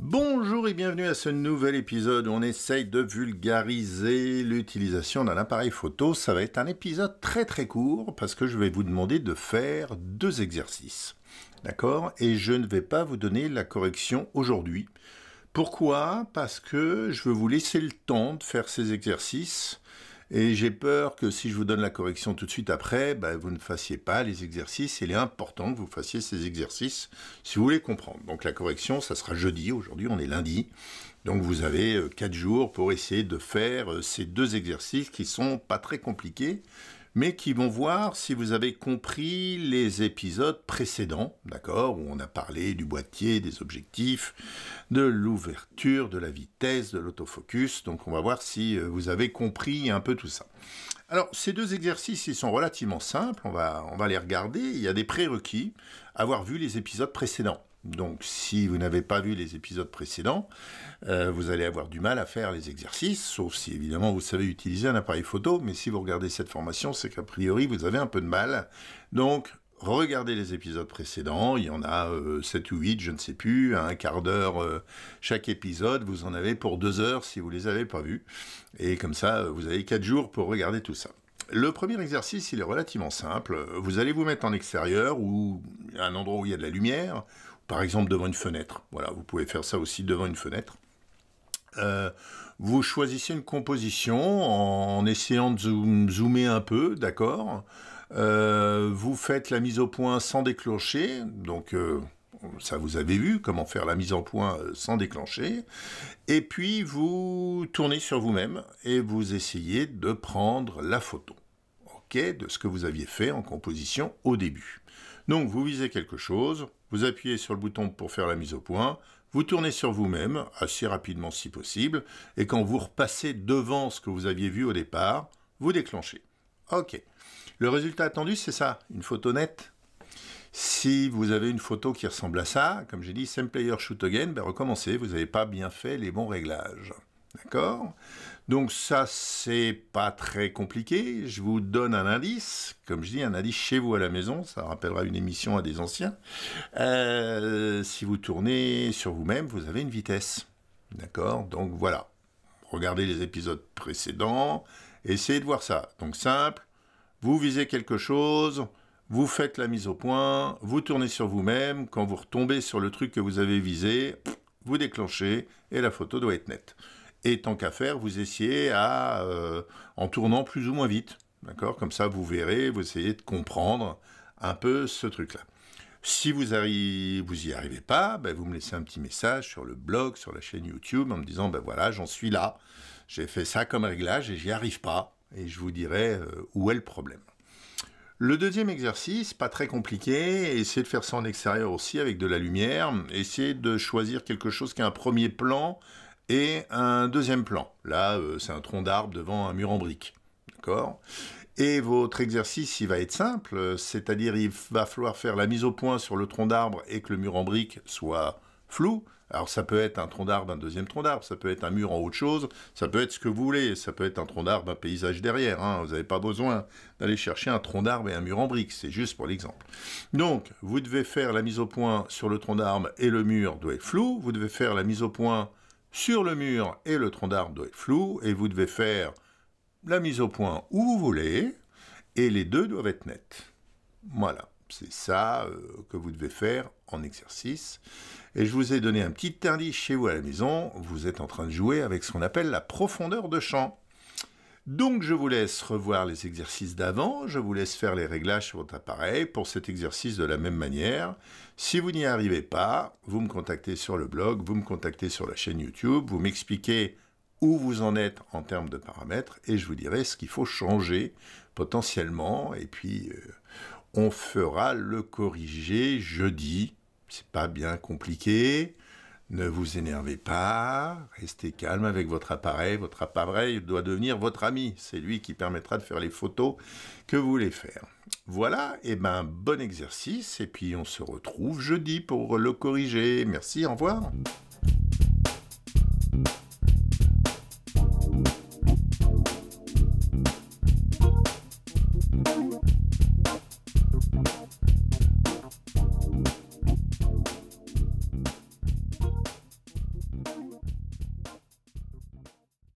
Bonjour et bienvenue à ce nouvel épisode où on essaye de vulgariser l'utilisation d'un appareil photo. Ça va être un épisode très très court parce que je vais vous demander de faire deux exercices. D'accord Et je ne vais pas vous donner la correction aujourd'hui. Pourquoi Parce que je veux vous laisser le temps de faire ces exercices et j'ai peur que si je vous donne la correction tout de suite après, bah, vous ne fassiez pas les exercices. Il est important que vous fassiez ces exercices si vous voulez comprendre. Donc la correction, ça sera jeudi. Aujourd'hui, on est lundi. Donc vous avez 4 euh, jours pour essayer de faire euh, ces deux exercices qui ne sont pas très compliqués, mais qui vont voir si vous avez compris les épisodes précédents, d'accord, où on a parlé du boîtier, des objectifs, de l'ouverture, de la vitesse, de l'autofocus. Donc on va voir si euh, vous avez compris un peu tout ça. Alors, ces deux exercices, ils sont relativement simples, on va, on va les regarder. Il y a des prérequis, avoir vu les épisodes précédents. Donc si vous n'avez pas vu les épisodes précédents, euh, vous allez avoir du mal à faire les exercices, sauf si évidemment vous savez utiliser un appareil photo, mais si vous regardez cette formation, c'est qu'a priori vous avez un peu de mal. Donc regardez les épisodes précédents, il y en a 7 euh, ou 8, je ne sais plus, un quart d'heure euh, chaque épisode, vous en avez pour 2 heures si vous ne les avez pas vus, et comme ça vous avez 4 jours pour regarder tout ça. Le premier exercice, il est relativement simple. Vous allez vous mettre en extérieur ou à un endroit où il y a de la lumière, par exemple devant une fenêtre. Voilà, vous pouvez faire ça aussi devant une fenêtre. Euh, vous choisissez une composition en essayant de zoomer un peu, d'accord euh, Vous faites la mise au point sans déclencher, donc euh, ça vous avez vu, comment faire la mise en point sans déclencher. Et puis vous tournez sur vous-même et vous essayez de prendre la photo, ok, de ce que vous aviez fait en composition au début. Donc vous visez quelque chose, vous appuyez sur le bouton pour faire la mise au point, vous tournez sur vous-même, assez rapidement si possible, et quand vous repassez devant ce que vous aviez vu au départ, vous déclenchez. OK. Le résultat attendu, c'est ça, une photo nette. Si vous avez une photo qui ressemble à ça, comme j'ai dit, Same Player Shoot Again, ben recommencez, vous n'avez pas bien fait les bons réglages. D'accord Donc ça, c'est pas très compliqué. Je vous donne un indice. Comme je dis, un indice chez vous à la maison. Ça rappellera une émission à des anciens. Euh, si vous tournez sur vous-même, vous avez une vitesse. D'accord Donc voilà. Regardez les épisodes précédents. Essayez de voir ça. Donc simple. Vous visez quelque chose. Vous faites la mise au point. Vous tournez sur vous-même. Quand vous retombez sur le truc que vous avez visé, vous déclenchez et la photo doit être nette et tant qu'à faire, vous essayez à, euh, en tournant plus ou moins vite. D'accord Comme ça, vous verrez, vous essayez de comprendre un peu ce truc-là. Si vous, n'y vous y arrivez pas, ben vous me laissez un petit message sur le blog, sur la chaîne YouTube, en me disant, ben voilà, j'en suis là, j'ai fait ça comme réglage et j'y arrive pas. Et je vous dirai euh, où est le problème. Le deuxième exercice, pas très compliqué, essayez de faire ça en extérieur aussi avec de la lumière, essayez de choisir quelque chose qui a un premier plan et un deuxième plan. Là, euh, c'est un tronc d'arbre devant un mur en brique. D'accord Et votre exercice, il va être simple, c'est-à-dire il va falloir faire la mise au point sur le tronc d'arbre et que le mur en brique soit flou. Alors ça peut être un tronc d'arbre, un deuxième tronc d'arbre, ça peut être un mur en autre chose, ça peut être ce que vous voulez, ça peut être un tronc d'arbre, un paysage derrière. Hein, vous n'avez pas besoin d'aller chercher un tronc d'arbre et un mur en brique. c'est juste pour l'exemple. Donc vous devez faire la mise au point sur le tronc d'arbre et le mur doit être flou, vous devez faire la mise au point sur le mur et le tronc d'arbre doit être flou et vous devez faire la mise au point où vous voulez et les deux doivent être nets. Voilà, c'est ça euh, que vous devez faire en exercice. Et je vous ai donné un petit indice chez vous à la maison, vous êtes en train de jouer avec ce qu'on appelle la profondeur de champ. Donc je vous laisse revoir les exercices d'avant, je vous laisse faire les réglages sur votre appareil pour cet exercice de la même manière. Si vous n'y arrivez pas, vous me contactez sur le blog, vous me contactez sur la chaîne YouTube, vous m'expliquez où vous en êtes en termes de paramètres et je vous dirai ce qu'il faut changer potentiellement et puis euh, on fera le corriger jeudi. C'est pas bien compliqué. Ne vous énervez pas, restez calme avec votre appareil. Votre appareil doit devenir votre ami. C'est lui qui permettra de faire les photos que vous voulez faire. Voilà, et eh ben bon exercice, et puis on se retrouve jeudi pour le corriger. Merci, au revoir.